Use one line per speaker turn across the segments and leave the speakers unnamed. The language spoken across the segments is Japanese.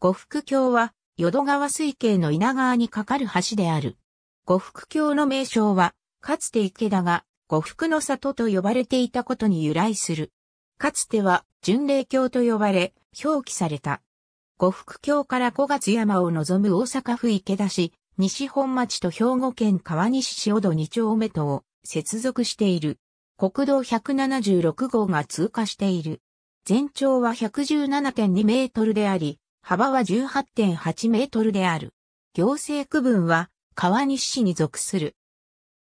五福橋は、淀川水系の稲川に架かる橋である。五福橋の名称は、かつて池田が、五福の里と呼ばれていたことに由来する。かつては、巡礼橋と呼ばれ、表記された。五福橋から五月山を望む大阪府池田市、西本町と兵庫県川西市小戸二丁目とを接続している。国道176号が通過している。全長は117.2メートルであり、幅は18.8メートルである。行政区分は川西市に属する。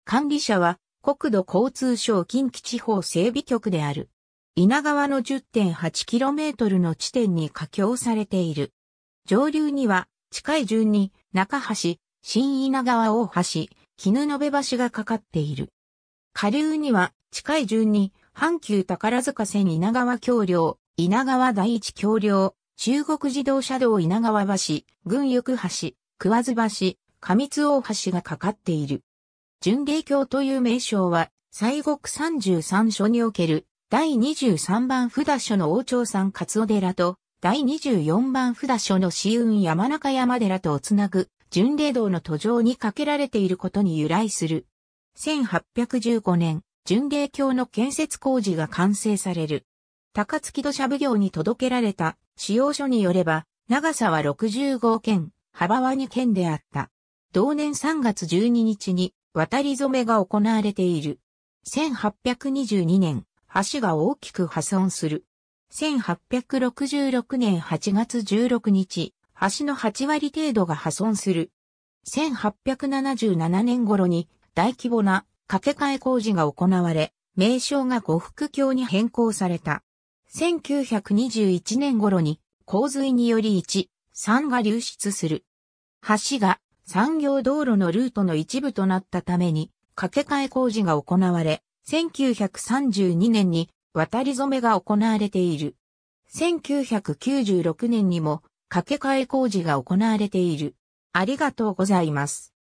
管理者は国土交通省近畿地方整備局である。稲川の1 0 8トルの地点に架橋されている。上流には近い順に中橋、新稲川大橋、絹延橋がかかっている。下流には近い順に阪急宝塚線稲川橋梁、稲川第一橋梁、中国自動車道稲川橋、群浴橋、桑津橋、上津大橋がかかっている。巡礼橋という名称は、西国33所における第23番札所の王朝山勝尾寺と第24番札所の紫雲山中山寺とをつなぐ巡礼道の途上に架けられていることに由来する。1815年、巡礼橋の建設工事が完成される。高槻土砂奉行に届けられた使用書によれば、長さは65件、幅は2件であった。同年3月12日に渡り染めが行われている。1822年、橋が大きく破損する。1866年8月16日、橋の8割程度が破損する。1877年頃に大規模な掛け替え工事が行われ、名称が五福橋に変更された。1921年頃に洪水により1、3が流出する。橋が産業道路のルートの一部となったために掛け替え工事が行われ、1932年に渡り染めが行われている。1996年にも掛け替え工事が行われている。ありがとうございます。